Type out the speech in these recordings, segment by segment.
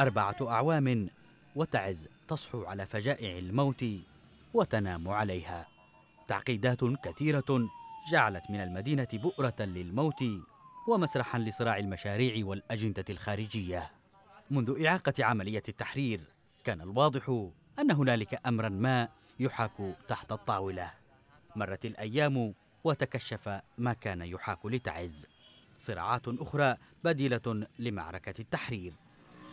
أربعة أعوام وتعز تصحو على فجائع الموت وتنام عليها تعقيدات كثيرة جعلت من المدينة بؤرة للموت ومسرحا لصراع المشاريع والأجندة الخارجية منذ إعاقة عملية التحرير كان الواضح أن هنالك أمرا ما يحاك تحت الطاولة مرت الأيام وتكشف ما كان يحاك لتعز صراعات أخرى بديلة لمعركة التحرير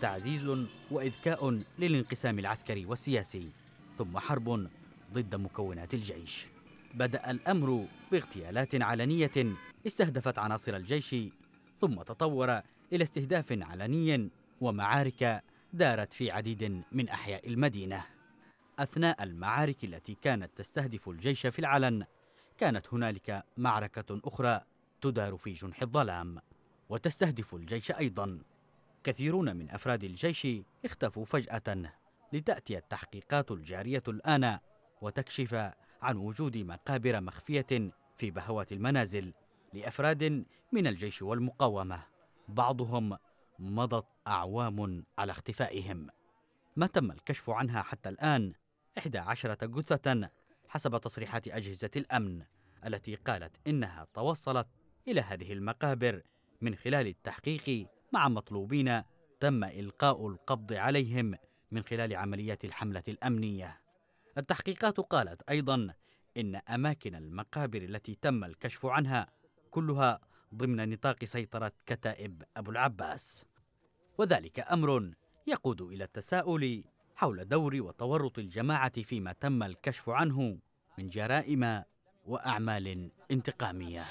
تعزيز واذكاء للانقسام العسكري والسياسي ثم حرب ضد مكونات الجيش بدا الامر باغتيالات علنيه استهدفت عناصر الجيش ثم تطور الى استهداف علني ومعارك دارت في عديد من احياء المدينه اثناء المعارك التي كانت تستهدف الجيش في العلن كانت هنالك معركه اخرى تدار في جنح الظلام وتستهدف الجيش ايضا كثيرون من أفراد الجيش اختفوا فجأة لتأتي التحقيقات الجارية الآن وتكشف عن وجود مقابر مخفية في بهوات المنازل لأفراد من الجيش والمقاومة بعضهم مضت أعوام على اختفائهم ما تم الكشف عنها حتى الآن 11 جثة حسب تصريحات أجهزة الأمن التي قالت إنها توصلت إلى هذه المقابر من خلال التحقيق مع مطلوبين تم إلقاء القبض عليهم من خلال عمليات الحملة الأمنية التحقيقات قالت أيضا إن أماكن المقابر التي تم الكشف عنها كلها ضمن نطاق سيطرة كتائب أبو العباس وذلك أمر يقود إلى التساؤل حول دور وتورط الجماعة فيما تم الكشف عنه من جرائم وأعمال انتقامية